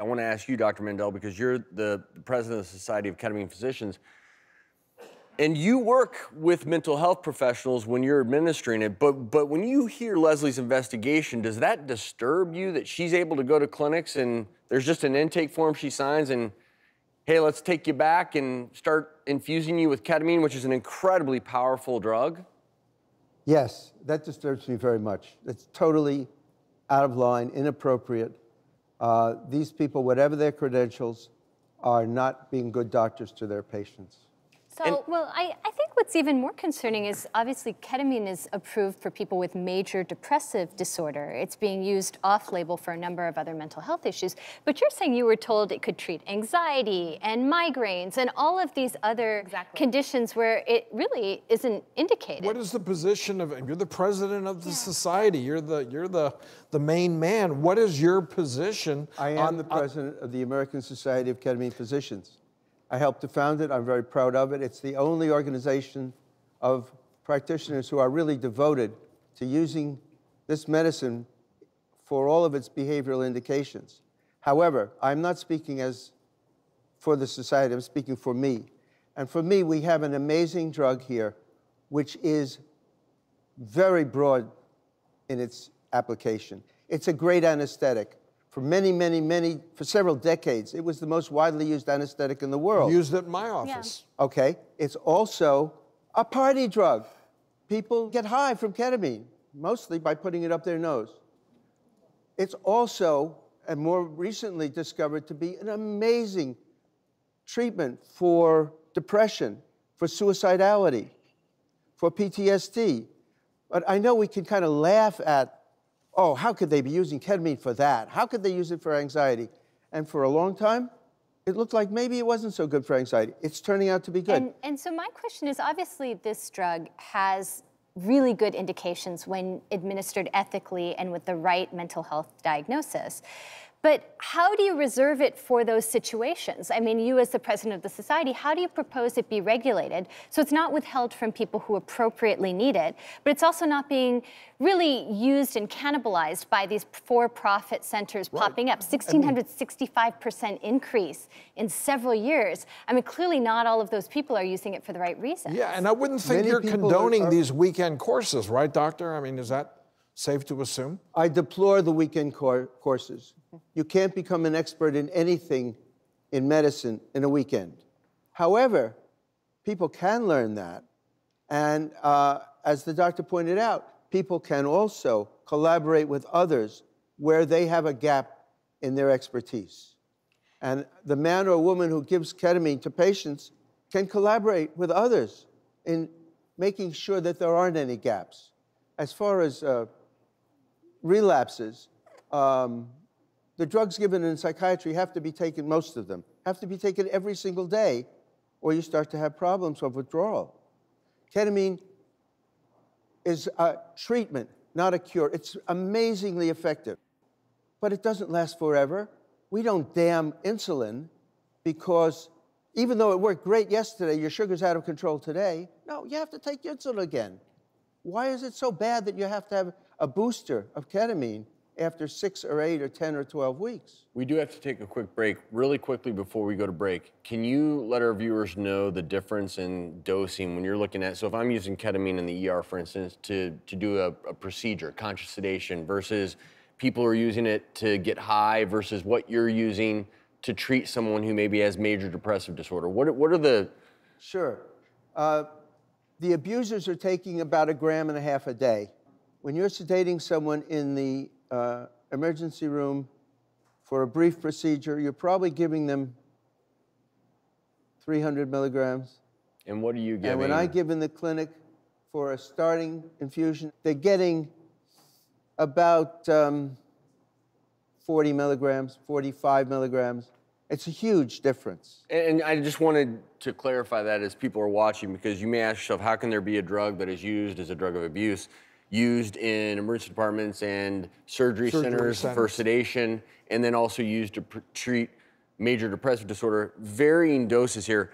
I want to ask you, Dr. Mendel, because you're the president of the Society of Ketamine Physicians, and you work with mental health professionals when you're administering it. But but when you hear Leslie's investigation, does that disturb you that she's able to go to clinics and there's just an intake form she signs and hey, let's take you back and start infusing you with ketamine, which is an incredibly powerful drug? Yes, that disturbs me very much. It's totally out of line, inappropriate. Uh, these people, whatever their credentials, are not being good doctors to their patients. So, and, well, I, I think what's even more concerning is obviously ketamine is approved for people with major depressive disorder. It's being used off label for a number of other mental health issues. But you're saying you were told it could treat anxiety and migraines and all of these other exactly. conditions where it really isn't indicated. What is the position of, you're the president of the yeah. society, you're the, you're the, the main man. What is your position? I am on, the president on, of the American Society of Ketamine Physicians. I helped to found it. I'm very proud of it. It's the only organization of practitioners who are really devoted to using this medicine for all of its behavioral indications. However, I'm not speaking as for the society, I'm speaking for me. And for me, we have an amazing drug here, which is very broad in its application. It's a great anesthetic for many, many, many, for several decades. It was the most widely used anesthetic in the world. Used at my office. Yeah. Okay. It's also a party drug. People get high from ketamine, mostly by putting it up their nose. It's also, and more recently discovered to be an amazing treatment for depression, for suicidality, for PTSD. But I know we can kind of laugh at oh, how could they be using ketamine for that? How could they use it for anxiety? And for a long time, it looked like maybe it wasn't so good for anxiety. It's turning out to be good. And, and so my question is, obviously this drug has really good indications when administered ethically and with the right mental health diagnosis. But how do you reserve it for those situations? I mean, you as the president of the society, how do you propose it be regulated so it's not withheld from people who appropriately need it, but it's also not being really used and cannibalized by these for-profit centers right. popping up? 1,665% I mean, increase in several years. I mean, clearly not all of those people are using it for the right reasons. Yeah, and I wouldn't think Many you're condoning are... these weekend courses, right, doctor? I mean, is that safe to assume? I deplore the weekend cor courses. You can't become an expert in anything in medicine in a weekend. However, people can learn that. And uh, as the doctor pointed out, people can also collaborate with others where they have a gap in their expertise. And the man or woman who gives ketamine to patients can collaborate with others in making sure that there aren't any gaps. As far as uh, relapses, um, the drugs given in psychiatry have to be taken, most of them, have to be taken every single day, or you start to have problems of withdrawal. Ketamine is a treatment, not a cure. It's amazingly effective, but it doesn't last forever. We don't damn insulin because even though it worked great yesterday, your sugar's out of control today. No, you have to take insulin again. Why is it so bad that you have to have a booster of ketamine after six or eight or 10 or 12 weeks. We do have to take a quick break. Really quickly before we go to break, can you let our viewers know the difference in dosing when you're looking at, so if I'm using ketamine in the ER, for instance, to, to do a, a procedure, conscious sedation, versus people who are using it to get high versus what you're using to treat someone who maybe has major depressive disorder? What, what are the... Sure. Uh, the abusers are taking about a gram and a half a day when you're sedating someone in the uh, emergency room for a brief procedure, you're probably giving them 300 milligrams. And what are you giving? And when I give in the clinic for a starting infusion, they're getting about um, 40 milligrams, 45 milligrams. It's a huge difference. And I just wanted to clarify that as people are watching, because you may ask yourself, how can there be a drug that is used as a drug of abuse? used in emergency departments and surgery, surgery centers, centers, for sedation, and then also used to treat major depressive disorder. Varying doses here.